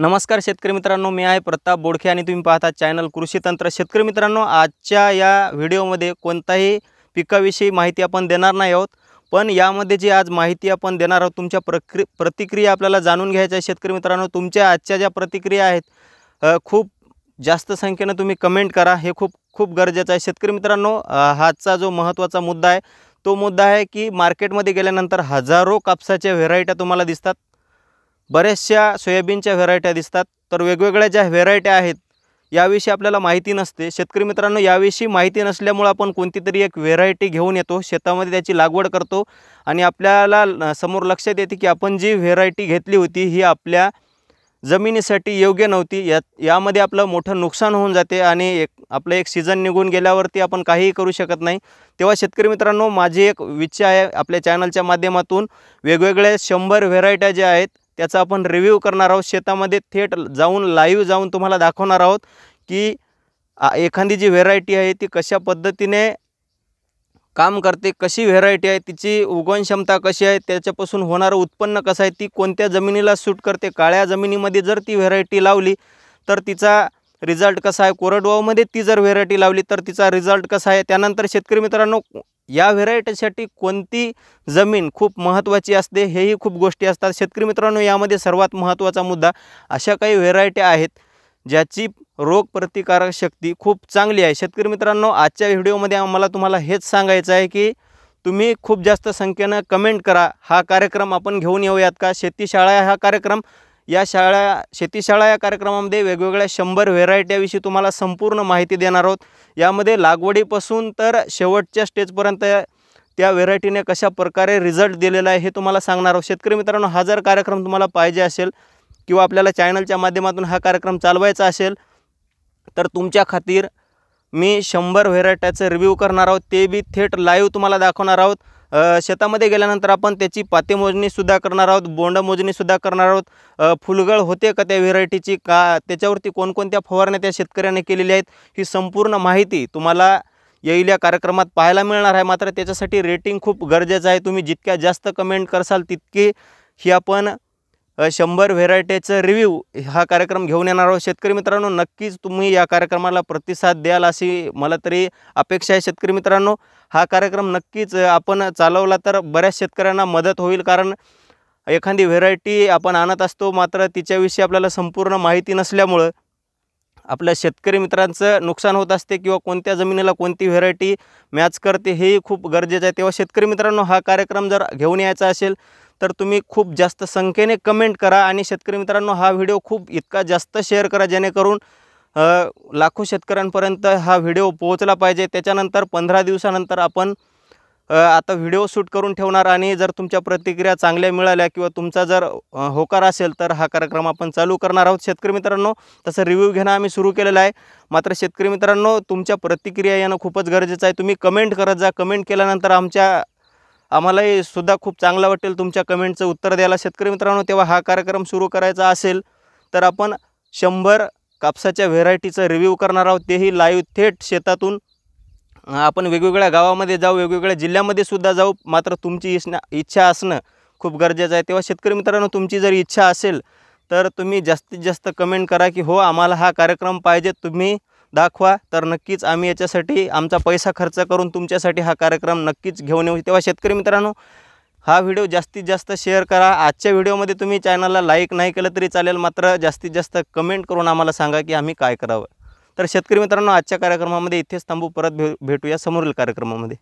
नमस्कार शेतकरी मित्रांनो मी आहे प्रताप बोडखे आणि तुम्ही पाहता चॅनल कृषी तंत्र शेतकरी मित्रांनो आजच्या या व्हिडिओमध्ये कोणताही पिकाविषयी माहिती आपण देणार नाही आहोत पण यामध्ये जी आज माहिती आपण देणार आहोत तुमच्या प्रक्रि प्रतिक्रिया आपल्याला जाणून घ्यायच्या शेतकरी मित्रांनो तुमच्या आजच्या ज्या प्रतिक्रिया आहेत खूप जास्त संख्येनं तुम्ही कमेंट करा हे खूप खूप गरजेचं आहे शेतकरी मित्रांनो आजचा जो महत्त्वाचा मुद्दा आहे तो मुद्दा आहे की मार्केटमध्ये गेल्यानंतर हजारो कापसाच्या व्हेरायट्या तुम्हाला दिसतात बऱ्याचशा सोयाबीनच्या व्हरायट्या दिसतात तर वेगवेगळ्या ज्या व्हेरायट्या आहेत याविषयी आपल्याला माहिती नसते शेतकरी मित्रांनो याविषयी माहिती नसल्यामुळं आपण कोणती तरी एक व्हेरायटी घेऊन येतो शेतामध्ये त्याची लागवड करतो आणि आपल्याला समोर लक्षात येते की आपण जी व्हेरायटी घेतली होती ही आपल्या जमिनीसाठी योग्य नव्हती यात यामध्ये आपलं मोठं नुकसान होऊन जाते आणि एक आपलं एक सीझन निघून गेल्यावरती आपण काहीही करू शकत नाही तेव्हा शेतकरी मित्रांनो माझी एक विच्छा आहे आपल्या चॅनलच्या माध्यमातून वेगवेगळ्या शंभर व्हेरायट्या ज्या आहेत त्याचा आपण रिव्ह्यू करणार आहोत शेतामध्ये थेट जाऊन लाईव्ह जाऊन तुम्हाला दाखवणार आहोत की एखादी जी व्हेरायटी आहे ती कशा पद्धतीने काम करते कशी व्हेरायटी आहे तिची उगवण क्षमता कशी आहे त्याच्यापासून होणारं उत्पन्न कसं आहे ती कोणत्या जमिनीला सूट करते काळ्या जमिनीमध्ये जर ती व्हेरायटी लावली तर तिचा रिझल्ट कसा आहे कोरडवाहूमध्ये ती जर व्हेरायटी लावली तर तिचा रिझल्ट कसा आहे त्यानंतर शेतकरी मित्रांनो या व्हेरायटीसाठी कोणती जमीन खूप महत्त्वाची असते हेही खूप गोष्टी असतात शेतकरी मित्रांनो यामध्ये सर्वात महत्त्वाचा मुद्दा अशा काही व्हेरायटी आहेत ज्याची रोगप्रतिकारक शक्ती खूप चांगली आहे शेतकरी मित्रांनो आजच्या व्हिडिओमध्ये आम्हाला तुम्हाला हेच सांगायचं आहे की तुम्ही खूप जास्त संख्येनं कमेंट करा हा कार्यक्रम आपण घेऊन येऊयात का शेतीशाळा हा कार्यक्रम या शाळा शेतीशाळा या कार्यक्रमामध्ये वेगवेगळ्या शंभर व्हेरायट्याविषयी तुम्हाला संपूर्ण माहिती देणार आहोत यामध्ये लागवडीपासून तर शेवटच्या स्टेजपर्यंत त्या व्हेरायटीने कशा प्रकारे रिझल्ट दिलेला आहे हे तुम्हाला सांगणार आहोत शेतकरी मित्रांनो हा जर कार्यक्रम तुम्हाला पाहिजे असेल किंवा आपल्याला चॅनलच्या माध्यमातून हा कार्यक्रम चालवायचा असेल तर तुमच्या खातीर मी शंभर व्हेरायट्याचं रिव्ह्यू करणार आहोत ते बी थेट लाईव्ह तुम्हाला दाखवणार आहोत शेतामध्ये गेल्यानंतर आपण त्याची पाते मोजणीसुद्धा करणार आहोत बोंड मोजणीसुद्धा करणार आहोत फुलगळ होते का त्या व्हेरायटीची का त्याच्यावरती कोणकोणत्या फवारण्या त्या शेतकऱ्याने केलेली आहेत ही संपूर्ण माहिती तुम्हाला येईल्या कार्यक्रमात पाहायला मिळणार आहे मात्र त्याच्यासाठी रेटिंग खूप गरजेचं आहे तुम्ही जितक्या जास्त कमेंट करसाल तितकी ही आपण शंभर व्हेरायटीचं रिव्ह्यू हा कार्यक्रम घेऊन येणार आहोत शेतकरी मित्रांनो नक्कीच तुम्ही या कार्यक्रमाला प्रतिसाद द्याल अशी मला तरी अपेक्षा आहे शेतकरी मित्रांनो हा कार्यक्रम नक्कीच आपण चालवला तर बऱ्याच शेतकऱ्यांना मदत होईल कारण एखादी व्हेरायटी आपण आणत असतो मात्र तिच्याविषयी आपल्याला संपूर्ण माहिती नसल्यामुळं आपल्या शेतकरी मित्रांचं नुकसान होत असते किंवा कोणत्या जमिनीला कोणती व्हेरायटी मॅच करते हेही खूप गरजेचं आहे तेव्हा शेतकरी मित्रांनो हा कार्यक्रम जर घेऊन यायचा असेल तर तुम्ही खूप जास्त संख्येने कमेंट करा आणि शेतकरी मित्रांनो हा व्हिडिओ खूप इतका जास्त शेअर करा जेणेकरून लाखो शेतकऱ्यांपर्यंत हा व्हिडिओ पोहोचला पाहिजे त्याच्यानंतर पंधरा दिवसानंतर आपण आता व्हिडिओ शूट करून ठेवणार आणि जर तुमच्या प्रतिक्रिया चांगल्या मिळाल्या किंवा तुमचा जर होकार असेल तर हा कार्यक्रम आपण चालू करणार आहोत शेतकरी मित्रांनो तसं रिव्ह्यू घेणं आम्ही सुरू केलेलं आहे मात्र शेतकरी मित्रांनो तुमच्या प्रतिक्रिया येणं खूपच गरजेचं आहे तुम्ही कमेंट करत जा कमेंट केल्यानंतर आमच्या आम्हालाही सुद्धा खूप चांगलं वाटेल तुमच्या कमेंटचं उत्तर द्यायला शेतकरी मित्रांनो तेव्हा हा कार्यक्रम सुरू करायचा असेल तर आपण शंभर कापसाच्या व्हेरायटीचं रिव्ह्यू करणार आहोत तेही लाईव्ह थेट शेतातून आपण वेगवेगळ्या गावामध्ये जाऊ वेगवेगळ्या जिल्ह्यामध्ये सुद्धा जाऊ मात्र तुमची इच्छा इच्छा असणं खूप गरजेचं आहे तेव्हा शेतकरी मित्रांनो तुमची जर इच्छा असेल तर तुम्ही जास्तीत जास्त कमेंट करा की हो आम्हाला हा कार्यक्रम पाहिजे तुम्ही दाखवा तर नक्कीच आम्ही याच्यासाठी आमचा पैसा खर्च करून तुमच्यासाठी हा कार्यक्रम नक्कीच घेऊन येऊ तेव्हा शेतकरी मित्रांनो हा व्हिडिओ जास्तीत जास्त शेअर करा आजच्या व्हिडिओमध्ये तुम्ही चॅनलला लाईक नाही केलं तरी चालेल मात्र जास्तीत जास्त कमेंट करून आम्हाला सांगा की आम्ही काय करावं तर शेतकरी मित्रांनो आजच्या कार्यक्रमामध्ये इथेच थांबू परत भे भेटूया समोरील कार्यक्रमामध्ये